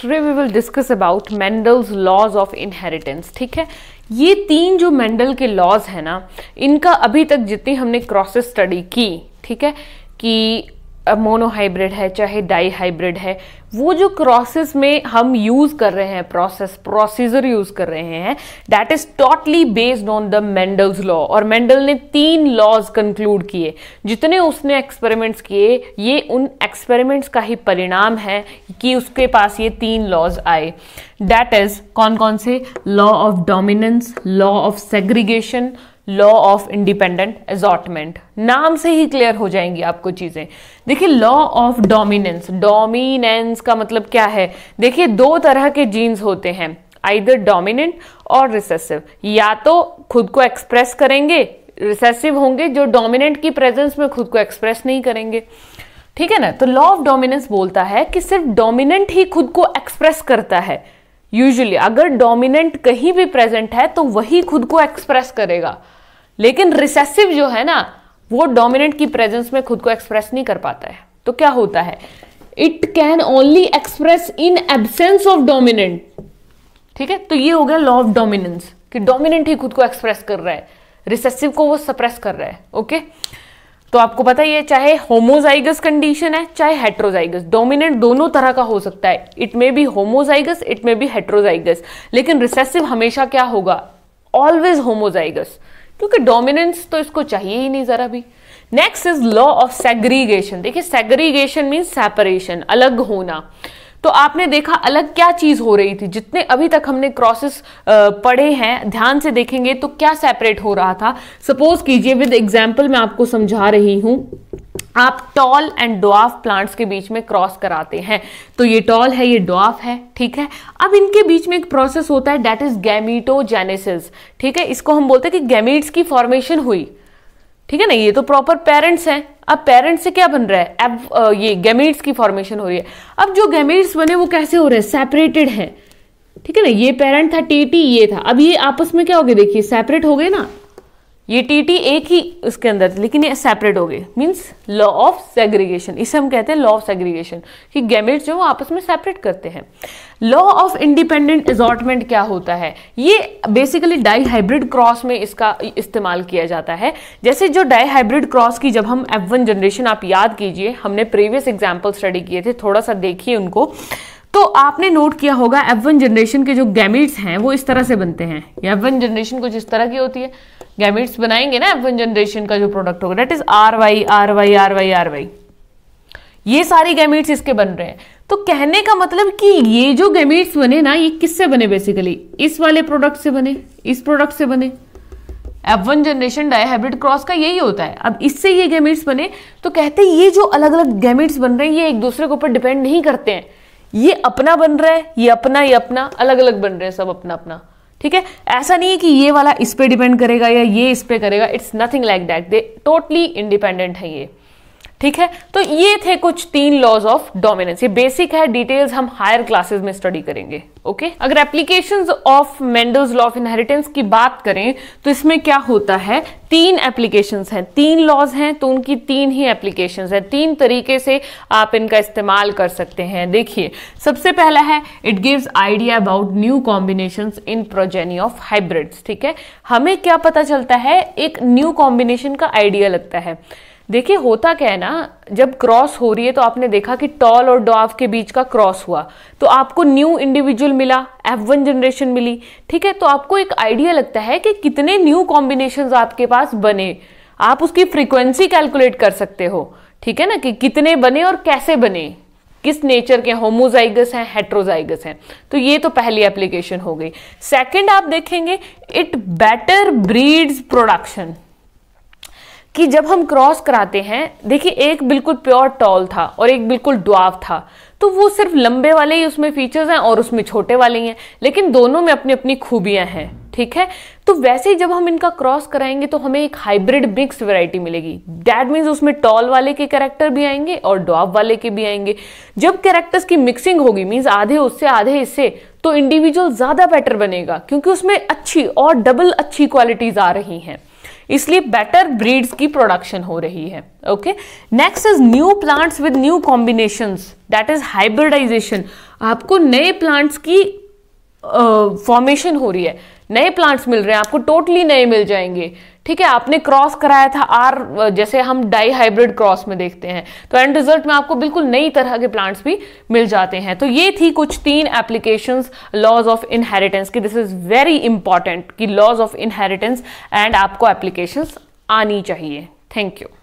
Today we will discuss about Mendel's laws of inheritance ठीक है ये तीन जो मेंडल के लॉज है ना इनका अभी तक जितनी हमने क्रॉसेस स्टडी की ठीक है कि मोनो हाइब्रिड है चाहे डाई हाइब्रिड है वो जो क्रॉसेस में हम यूज़ कर रहे हैं प्रोसेस प्रोसीजर यूज़ कर रहे हैं that is totally based on the Mendel's law और मेंडल ने तीन लॉज कंक्लूड किए जितने उसने एक्सपेरिमेंट्स किए ये उन एक्सपेरिमेंट्स का ही परिणाम है कि उसके पास ये तीन लॉज आए डैट इज़ कौन कौन से law of dominance law of segregation law of independent assortment नाम से ही क्लियर हो जाएंगी आपको चीज़ें देखिए लॉ ऑफ डोमिनेंस डोमिनेंस का मतलब क्या है देखिए दो तरह के जीन्स होते हैं आइदर डोमिनेंट और रिसेसिव या तो खुद को एक्सप्रेस करेंगे रिसेसिव होंगे जो डोमिनेंट की प्रेजेंस में खुद को एक्सप्रेस नहीं करेंगे ठीक है ना तो लॉ ऑफ डोमिनेंस बोलता है कि सिर्फ डोमिनेंट ही खुद को एक्सप्रेस करता है यूजुअली अगर डोमिनेंट कहीं भी प्रेजेंट है तो वही खुद को एक्सप्रेस करेगा लेकिन रिसेसिव जो है ना वो डोमिनेंट की प्रेजेंस में खुद को एक्सप्रेस नहीं कर पाता है तो क्या होता है it can only express in absence of dominant ठीक है तो ये हो गया लॉ ऑफ डोमिनेंस कि डोमिनेंट ही खुद को एक्सप्रेस कर रहा है रिसेसिव को वो सप्रेस कर रहा है ओके okay? तो आपको पता ही है चाहे होमोजाइगस कंडीशन है चाहे हेट्रोजाइगस डोमिनेंट दोनों तरह का हो सकता है it may be homozygous it may be heterozygous लेकिन रिसेसिव हमेशा क्या होगा ऑलवेज होमोजाइगस क्योंकि डोमिनेंस तो इसको चाहिए ही नहीं जरा भी next is law of segregation देखिए सेग्रीगेशन मीन्स सेपरेशन अलग होना तो आपने देखा अलग क्या चीज हो रही थी जितने अभी तक हमने क्रॉसेस पढ़े हैं ध्यान से देखेंगे तो क्या सेपरेट हो रहा था सपोज कीजिए विद एग्जाम्पल मैं आपको समझा रही हूं आप टॉल एंड डॉफ प्लांट्स के बीच में क्रॉस कराते हैं तो ये टॉल है ये डॉफ है ठीक है अब इनके बीच में एक प्रोसेस होता है डेट इज गैमिटोजेनेसिस ठीक है इसको हम बोलते हैं कि गैमिट्स की फॉर्मेशन हुई ठीक है ना ये तो प्रॉपर पेरेंट्स हैं अब पेरेंट्स से क्या बन रहा है अब ये गैमेट्स की फॉर्मेशन हो रही है अब जो गैमेट्स बने वो कैसे हो रहे हैं सेपरेटेड है ठीक है ना ये पेरेंट था टीटी ये था अब ये आपस में क्या हो गया देखिए सेपरेट हो गए ना ये टी टी एक ही उसके अंदर लेकिन ये सेपरेट हो गए मीन्स लॉ ऑफ सेग्रीगेशन इसे हम कहते हैं लॉ ऑफ सेग्रीगेशन कि गैमेट्स जो आपस में सेपरेट करते हैं लॉ ऑफ इंडिपेंडेंट एजॉर्टमेंट क्या होता है ये बेसिकली डाई हाइब्रिड क्रॉस में इसका इस्तेमाल किया जाता है जैसे जो डाई हाइब्रिड क्रॉस की जब हम एफ वन जनरेशन आप याद कीजिए हमने प्रीवियस एग्जाम्पल स्टडी किए थे थोड़ा सा देखिए उनको तो आपने नोट किया होगा एफ वन जनरेशन के जो गैमिट्स हैं वो इस तरह से बनते हैं एफ वन जनरेशन कुछ इस तरह की होती है गैमिट्स बनाएंगे ना एफ वन जनरेशन का जो प्रोडक्ट होगा that is R Y R Y R Y R Y ये सारी गैमिट्स इसके बन रहे हैं तो कहने का मतलब कि ये जो गैमिट्स बने ना ये किससे बने बेसिकली इस वाले प्रोडक्ट से बने इस प्रोडक्ट से बने F one generation dihybrid cross का यही होता है अब इससे ये गैमिट्स बने तो कहते हैं ये जो अलग अलग गैमिट्स बन रहे हैं ये एक दूसरे के ऊपर डिपेंड नहीं करते हैं ये अपना बन रहा है ये अपना ये अपना अलग अलग बन रहे हैं सब अपना अपना ठीक है ऐसा नहीं है कि ये वाला इस पर डिपेंड करेगा या ये इस पर करेगा it's nothing like that they totally independent है ये ठीक है तो ये थे कुछ तीन लॉज ऑफ डोमिनेंस ये बेसिक है डिटेल्स हम हायर क्लासेस में स्टडी करेंगे ओके okay? अगर applications of Mendel's law of inheritance की बात करें तो इसमें क्या होता है तीन एप्लीकेशंस हैं तीन लॉज हैं तो उनकी तीन ही एप्लीकेशंस हैं तीन तरीके से आप इनका इस्तेमाल कर सकते हैं देखिए सबसे पहला है it gives idea about new combination in progeny of hybrids ठीक है हमें क्या पता चलता है एक न्यू कॉम्बिनेशन का आइडिया लगता है देखिए होता क्या है ना जब क्रॉस हो रही है तो आपने देखा कि टॉल और डॉव के बीच का क्रॉस हुआ तो आपको न्यू इंडिविजुअल मिला एफ वन जनरेशन मिली ठीक है तो आपको एक आइडिया लगता है कि कितने न्यू कॉम्बिनेशन आपके पास बने आप उसकी फ्रीक्वेंसी कैलकुलेट कर सकते हो ठीक है ना कि कितने बने और कैसे बने किस नेचर के होमोजाइगस हैं हेट्रोजाइगस हैं तो ये तो पहली एप्लीकेशन हो गई सेकंड आप देखेंगे इट बेटर ब्रीड्स प्रोडक्शन कि जब हम क्रॉस कराते हैं देखिए एक बिल्कुल प्योर टॉल था और एक बिल्कुल डुआव था तो वो सिर्फ लंबे वाले ही उसमें फीचर्स हैं और उसमें छोटे वाले ही हैं लेकिन दोनों में अपनी अपनी खूबियां हैं ठीक है तो वैसे ही जब हम इनका क्रॉस कराएंगे तो हमें एक हाइब्रिड मिक्स वैरायटी मिलेगी डैट मीन्स उसमें टॉल वाले के कैरेक्टर भी आएंगे और डॉब वाले के भी आएंगे जब कैरेक्टर्स की मिक्सिंग होगी मीन्स आधे उससे आधे इससे तो इंडिविजुअल ज़्यादा बेटर बनेगा क्योंकि उसमें अच्छी और डबल अच्छी क्वालिटीज़ आ रही हैं इसलिए बेटर ब्रीड्स की प्रोडक्शन हो रही है okay next is new plants with new combination that is hybridization आपको नए प्लांट्स की फॉर्मेशन uh, हो रही है नए प्लांट्स मिल रहे हैं आपको टोटली नए मिल जाएंगे ठीक है आपने क्रॉस कराया था आर जैसे हम डाई हाइब्रिड क्रॉस में देखते हैं तो एंड रिजल्ट में आपको बिल्कुल नई तरह के प्लांट्स भी मिल जाते हैं तो ये थी कुछ तीन एप्लीकेशंस लॉज ऑफ इनहेरिटेंस की दिस इज वेरी इंपॉर्टेंट कि लॉज ऑफ इनहेरिटेंस एंड आपको एप्लीकेशंस आनी चाहिए थैंक यू